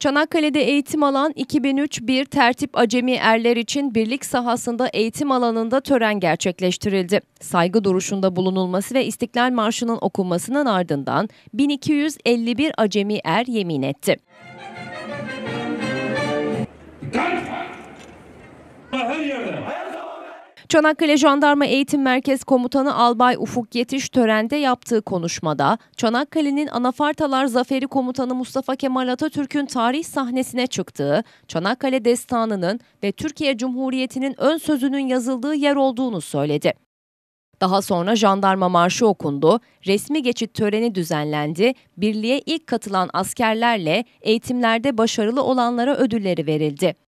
Çanakkale'de eğitim alan 2003 bir tertip acemi erler için birlik sahasında eğitim alanında tören gerçekleştirildi. Saygı duruşunda bulunulması ve İstiklal Marşı'nın okunmasının ardından 1251 acemi er yemin etti. Her yerde! Çanakkale Jandarma Eğitim Merkez Komutanı Albay Ufuk Yetiş törende yaptığı konuşmada Çanakkale'nin Anafartalar Zaferi Komutanı Mustafa Kemal Atatürk'ün tarih sahnesine çıktığı, Çanakkale destanının ve Türkiye Cumhuriyeti'nin ön sözünün yazıldığı yer olduğunu söyledi. Daha sonra jandarma marşı okundu, resmi geçit töreni düzenlendi, birliğe ilk katılan askerlerle eğitimlerde başarılı olanlara ödülleri verildi.